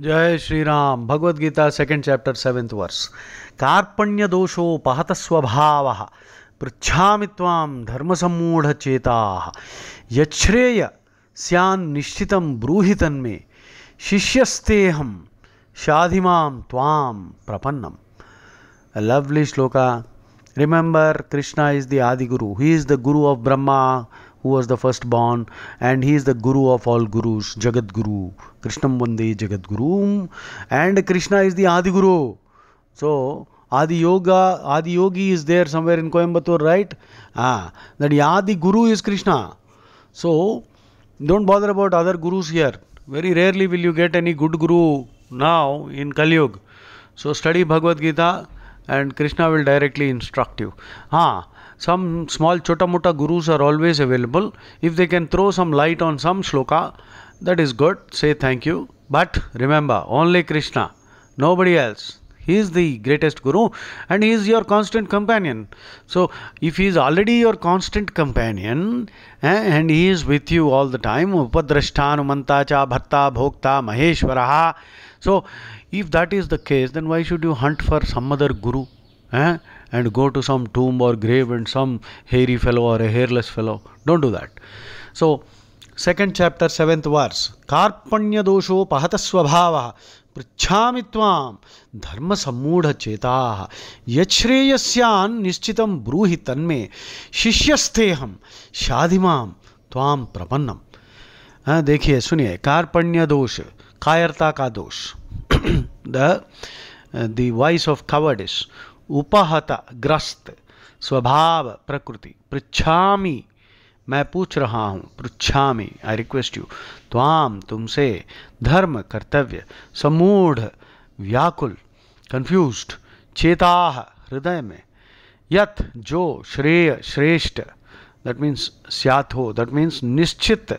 जय Shri Ram Bhagavad Gita second chapter seventh verse कार्पण्य पहत स्वभाव पृछा ताम धर्म सम्मूढ़ चेता यश्रेय सियान निश्चित मे शिष्यस्ते हम शाधिमाम ताम प्रपन्नम lovely shloka remember Krishna is the adi guru he is the guru of Brahma who was the firstborn, and he is the Guru of all Gurus, Jagat Guru. Krishnam Vande Jagat Guru, and Krishna is the Adi Guru. So, Adi Yoga, Adi Yogi is there somewhere in Coimbatore, right? Ah, that Adi Guru is Krishna. So, don't bother about other gurus here. Very rarely will you get any good guru now in Kali So, study Bhagavad Gita and Krishna will directly instruct you. Ah, some small chota mota gurus are always available. If they can throw some light on some shloka, that is good. Say thank you. But remember, only Krishna, nobody else. He is the greatest guru and he is your constant companion. So, if he is already your constant companion eh, and he is with you all the time, upadrashtanumanta cha bharta bhokta maheshwaraha. So, if that is the case, then why should you hunt for some other guru? eh? and go to some tomb or grave and some hairy fellow or a hairless fellow. Don't do that. So, second chapter, seventh verse. Karpanya dosho pahatasvabhava पृछामि त्वाम धर्म सम्मूढ़ चेता यश्रेयस्यान निश्चितम ब्रूहि तन्मे शिष्यस्थे हम शाधिमाम त्वाम देखिए सुनिए कार्पण्य दोष कायरता का दोष the the voice of coward उपहत ग्रस्त स्वभाव प्रकृति पृछा मैं पूछ रहा हूँ मी आई रिक्वेस्ट यू ताम तुमसे धर्म कर्तव्य समूढ़ व्याकुल कंफ्यूज चेता हृदय में यथ जो श्रेय श्रेष्ठ दैट मीन्स स्यात हो दैट मीन्स निश्चित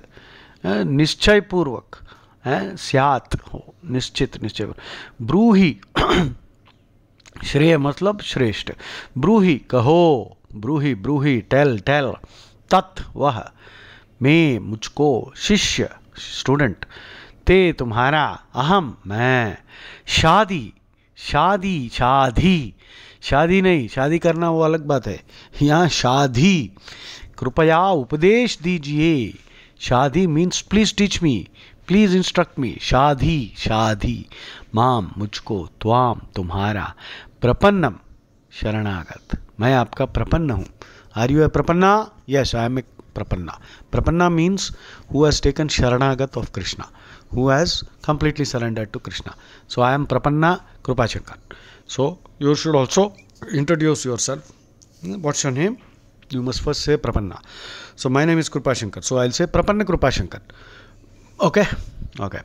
निश्चयपूर्वक है स्यात हो निश्चित निश्चय ब्रूही श्रेय मतलब श्रेष्ठ ब्रूही कहो ब्रूही ब्रूही टेल टेल तत् वह मैं मुझको शिष्य स्टूडेंट ते तुम्हारा अहम मैं शादी शादी शादी शादी नहीं शादी करना वो अलग बात है यहाँ शादी कृपया उपदेश दीजिए शादी means please teach me please instruct me शाधी शाधी माम मुझको त्वाम तुम्हारा प्रपन्नम शरणागत मैं आपका प्रपन्न हूँ are you a prapanna yes I am a prapanna prapanna means who has taken sharanagata of Krishna who has completely surrendered to Krishna so I am prapanna Kripashankar so you should also introduce yourself what's your name you must first say prapanna so my name is Kripashankar so I will say prapanna Kripashankar okay okay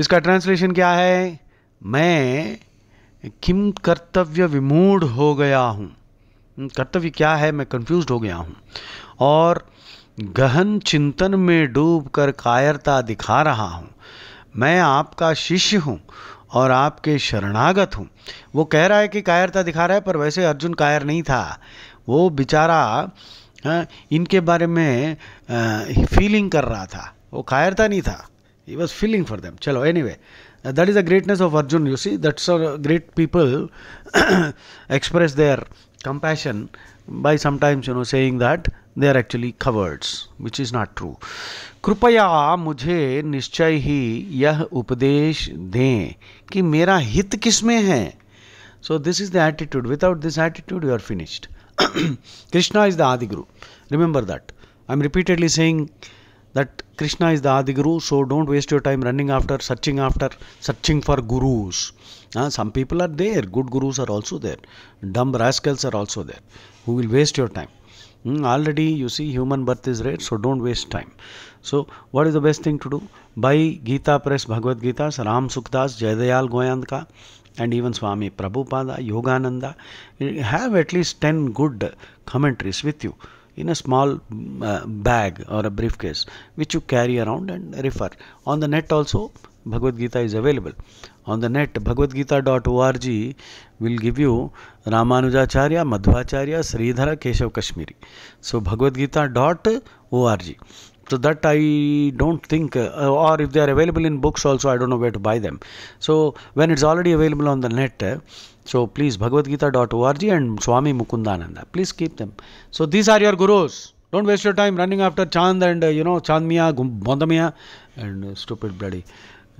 इसका translation क्या है मैं किम कर्तव्य विमूढ़ हो गया हूँ हम्म, कर्तव्य क्या है मैं कंफ्यूज हो गया हूँ और गहन चिंतन में डूब कर कायरता दिखा रहा हूँ मैं आपका शिष्य हूँ और आपके शरणागत हूँ वो कह रहा है कि कायरता दिखा रहा है पर वैसे अर्जुन कायर नहीं था वो बेचारा हाँ, इनके बारे में फीलिंग कर रहा था वो कायरता नहीं था he was feeling for them चलो anyway that is the greatness of Arjun you see that's great people express their compassion by sometimes you know saying that they are actually cowards which is not true कृपया मुझे निश्चय ही यह उपदेश दें कि मेरा हित किस में है so this is the attitude without this attitude you are finished Krishna is the adi guru remember that I am repeatedly saying that Krishna is the Adiguru, so don't waste your time running after, searching after, searching for gurus. Uh, some people are there, good gurus are also there, dumb rascals are also there, who will waste your time. Mm, already you see human birth is rare, so don't waste time. So what is the best thing to do? Buy Gita Press Bhagavad Gita, Ram Sukdas, Jayadayal Goyandka, and even Swami Prabhupada, Yogananda. Eh, have at least 10 good commentaries with you in a small uh, bag or a briefcase which you carry around and refer. On the net also Bhagavad Gita is available. On the net bhagavadgita.org will give you Ramanujacharya, Madhvacharya, Sridhara, Keshav Kashmiri. So bhagavadgita.org. So that I don't think, uh, or if they are available in books also, I don't know where to buy them. So when it's already available on the net, so please bhagavadgita.org and Swami Mukundananda. Please keep them. So these are your gurus. Don't waste your time running after Chand and uh, you know Chandmiya, Bondamiya and uh, stupid bloody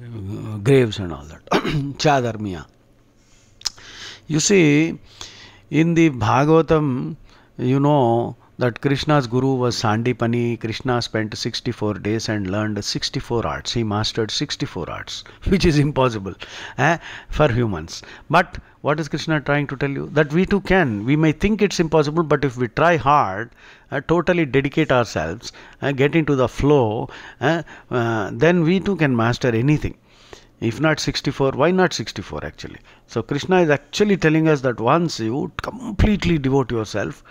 uh, graves and all that. Chadarmiya. You see, in the Bhagavatam, you know, that Krishna's guru was Sandipani. Krishna spent 64 days and learned 64 arts. He mastered 64 arts, which is impossible eh, for humans. But what is Krishna trying to tell you? That we too can. We may think it's impossible, but if we try hard, uh, totally dedicate ourselves, uh, get into the flow, uh, then we too can master anything if not 64 why not 64 actually so krishna is actually telling us that once you completely devote yourself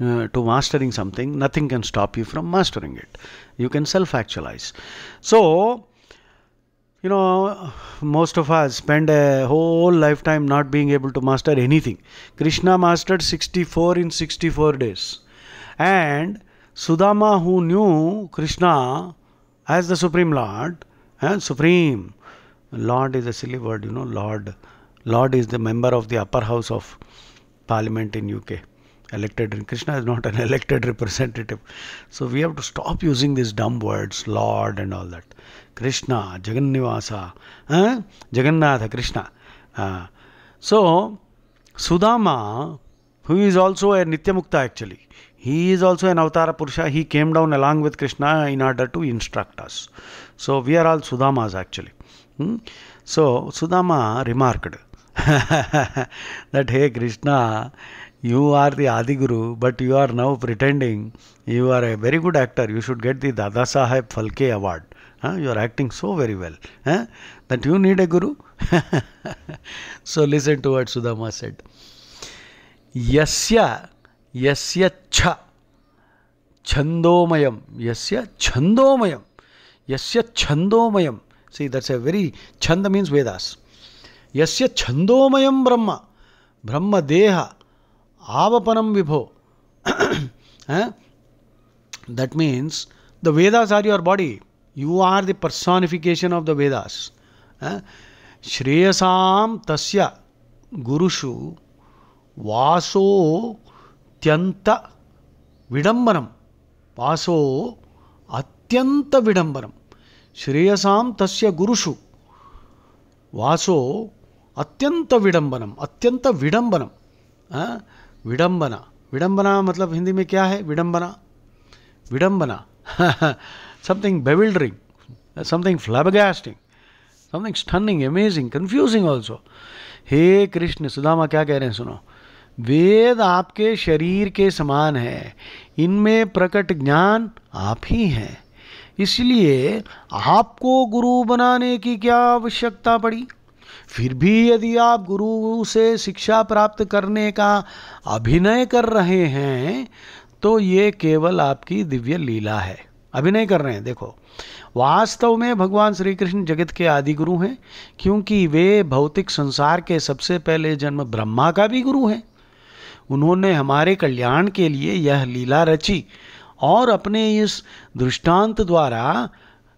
uh, to mastering something nothing can stop you from mastering it you can self actualize so you know most of us spend a whole lifetime not being able to master anything krishna mastered 64 in 64 days and sudama who knew krishna as the supreme lord and eh, supreme Lord is a silly word, you know. Lord, Lord is the member of the upper house of Parliament in UK. Elected, and Krishna is not an elected representative. So we have to stop using these dumb words, Lord and all that. Krishna, Jagannivasa, huh? Jagannatha, Krishna. Uh, so Sudama, who is also a Nityamukta actually, he is also an Avatara Purusha. He came down along with Krishna in order to instruct us. So we are all Sudamas actually. Hmm? So Sudama remarked that, hey Krishna, you are the Adi Guru, but you are now pretending you are a very good actor. You should get the Dada Saheb Award. You are acting so very well that you need a guru. so listen to what Sudama said. Yasya यस्य छ छंदोमयम यस्य छंदोमयम यस्य छंदोमयम see that's a very chhand means Vedas यस्य छंदोमयम ब्रह्म ब्रह्म देह आवपनम विभो that means the Vedas are your body you are the personification of the Vedas श्रेयसाम तस्य गुरुषु वासो अत्यंत విడంబనం वासो अत्यंत విడంబనం श्रेयसा తస్య गुरुषु वासो अत्यंत विडंबनम अत्यंत विडंबनम विडंबना विडंबना मतलब हिंदी में क्या है विडंबना विडंबना something bewildering something flabbergasting something stunning amazing confusing also हे कृष्ण सुदामा क्या कह रहे हैं सुनो वेद आपके शरीर के समान है इनमें प्रकट ज्ञान आप ही हैं इसलिए आपको गुरु बनाने की क्या आवश्यकता पड़ी फिर भी यदि आप गुरु से शिक्षा प्राप्त करने का अभिनय कर रहे हैं तो ये केवल आपकी दिव्य लीला है अभिनय कर रहे हैं देखो वास्तव में भगवान श्री कृष्ण जगत के आदि गुरु हैं क्योंकि वे भौतिक संसार के सबसे पहले जन्म ब्रह्मा का भी गुरु हैं उन्होंने हमारे कल्याण के लिए यह लीला रची और अपने इस दृष्टांत द्वारा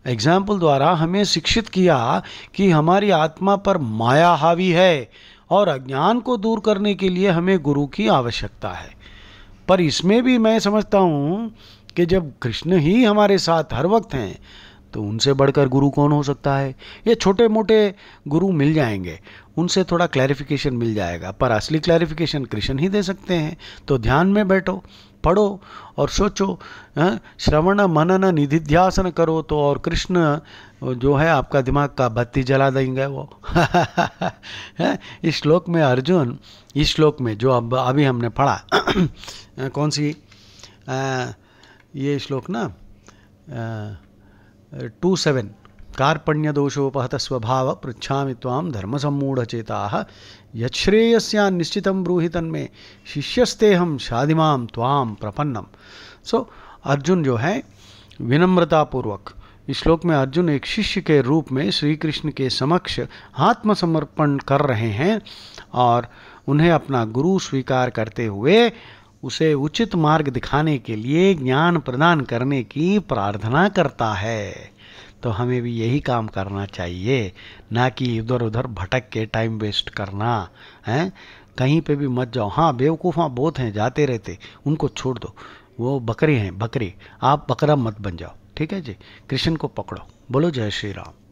एग्जाम्पल द्वारा हमें शिक्षित किया कि हमारी आत्मा पर माया हावी है और अज्ञान को दूर करने के लिए हमें गुरु की आवश्यकता है पर इसमें भी मैं समझता हूँ कि जब कृष्ण ही हमारे साथ हर वक्त हैं तो उनसे बढ़कर गुरु कौन हो सकता है ये छोटे मोटे गुरु मिल जाएंगे उनसे थोड़ा क्लैरिफिकेशन मिल जाएगा पर असली क्लैरिफिकेशन कृष्ण ही दे सकते हैं तो ध्यान में बैठो पढ़ो और सोचो हाँ, श्रवण मनन निधिध्यासन करो तो और कृष्ण जो है आपका दिमाग का बत्ती जला देंगे वो हाँ, इस श्लोक में अर्जुन इस श्लोक में जो अब अभी हमने पढ़ा कौन सी आ, ये श्लोक ना आ, टू कार्पण्य कार्पण्यदोषोपहत स्वभाव पृछा तां धर्मसम्मूढ़चेता निश्चित ब्रूहि तन्मे शिष्यस्तेहम शादीमा ताम प्रपन्नम सो so, अर्जुन जो है विनम्रतापूर्वक इस श्लोक में अर्जुन एक शिष्य के रूप में श्री कृष्ण के समक्ष आत्मसमर्पण कर रहे हैं और उन्हें अपना गुरु स्वीकार करते हुए उसे उचित मार्ग दिखाने के लिए ज्ञान प्रदान करने की प्रार्थना करता है तो हमें भी यही काम करना चाहिए ना कि इधर उधर भटक के टाइम वेस्ट करना है कहीं पे भी मत जाओ हाँ बेवकूफ़ा बहुत हैं जाते रहते उनको छोड़ दो वो बकरे हैं बकरे आप बकरा मत बन जाओ ठीक है जी कृष्ण को पकड़ो बोलो जय श्री राम